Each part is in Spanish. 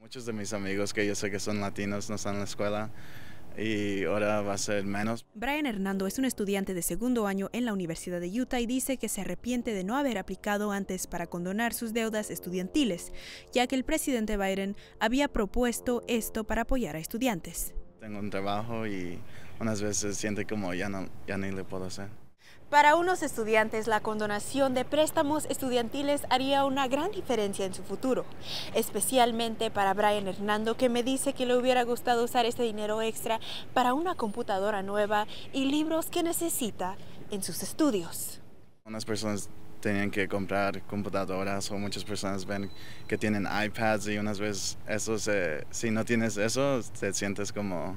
Muchos de mis amigos que yo sé que son latinos no están en la escuela y ahora va a ser menos. Brian Hernando es un estudiante de segundo año en la Universidad de Utah y dice que se arrepiente de no haber aplicado antes para condonar sus deudas estudiantiles, ya que el presidente Biden había propuesto esto para apoyar a estudiantes. Tengo un trabajo y unas veces siente como ya, no, ya ni le puedo hacer. Para unos estudiantes, la condonación de préstamos estudiantiles haría una gran diferencia en su futuro, especialmente para Brian Hernando, que me dice que le hubiera gustado usar este dinero extra para una computadora nueva y libros que necesita en sus estudios. Unas personas tenían que comprar computadoras o muchas personas ven que tienen iPads y unas veces eso si no tienes eso te sientes como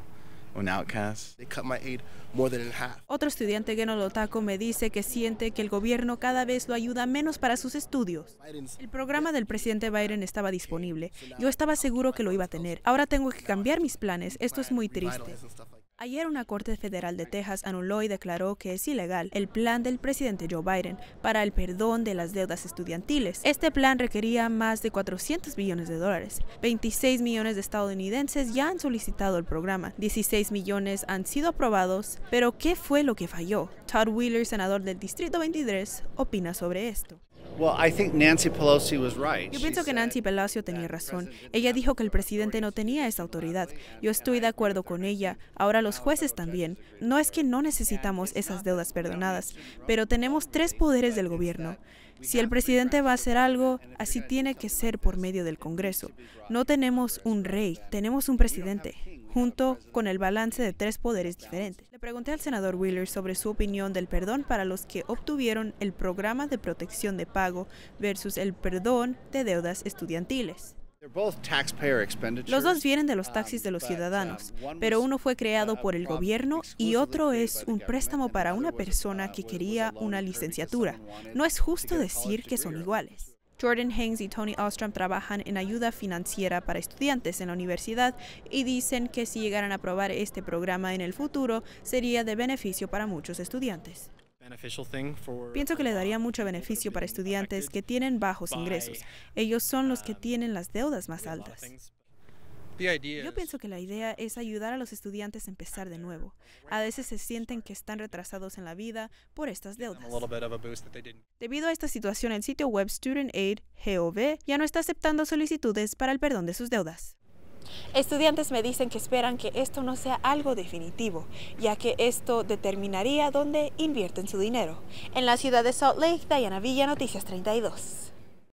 otro estudiante lo Lotako me dice que siente que el gobierno cada vez lo ayuda menos para sus estudios. El programa del presidente Biden estaba disponible. Yo estaba seguro que lo iba a tener. Ahora tengo que cambiar mis planes. Esto es muy triste. Ayer una Corte Federal de Texas anuló y declaró que es ilegal el plan del presidente Joe Biden para el perdón de las deudas estudiantiles. Este plan requería más de 400 millones de dólares. 26 millones de estadounidenses ya han solicitado el programa. 16 millones han sido aprobados. Pero ¿qué fue lo que falló? Todd Wheeler, senador del Distrito 23, opina sobre esto. Yo pienso que Nancy Pelosi tenía razón. Ella dijo que el presidente no tenía esa autoridad. Yo estoy de acuerdo con ella. Ahora los jueces también. No es que no necesitamos esas deudas perdonadas, pero tenemos tres poderes del gobierno. Si el presidente va a hacer algo, así tiene que ser por medio del Congreso. No tenemos un rey, tenemos un presidente, junto con el balance de tres poderes diferentes pregunté al senador Wheeler sobre su opinión del perdón para los que obtuvieron el programa de protección de pago versus el perdón de deudas estudiantiles. Los dos vienen de los um, taxis de los ciudadanos, um, pero uno fue creado uh, por el gobierno y otro es un préstamo para una uh, persona que quería una licenciatura. No es justo decir que son iguales. Jordan Hanks y Tony Ostrom trabajan en ayuda financiera para estudiantes en la universidad y dicen que si llegaran a aprobar este programa en el futuro, sería de beneficio para muchos estudiantes. Pienso que le daría mucho beneficio para estudiantes que tienen bajos ingresos. Ellos son los que um, tienen las deudas más altas. Yo pienso que la idea es ayudar a los estudiantes a empezar de nuevo. A veces se sienten que están retrasados en la vida por estas deudas. Debido a esta situación, el sitio web Aid, GOV, ya no está aceptando solicitudes para el perdón de sus deudas. Estudiantes me dicen que esperan que esto no sea algo definitivo, ya que esto determinaría dónde invierten su dinero. En la ciudad de Salt Lake, Diana Villa, Noticias 32.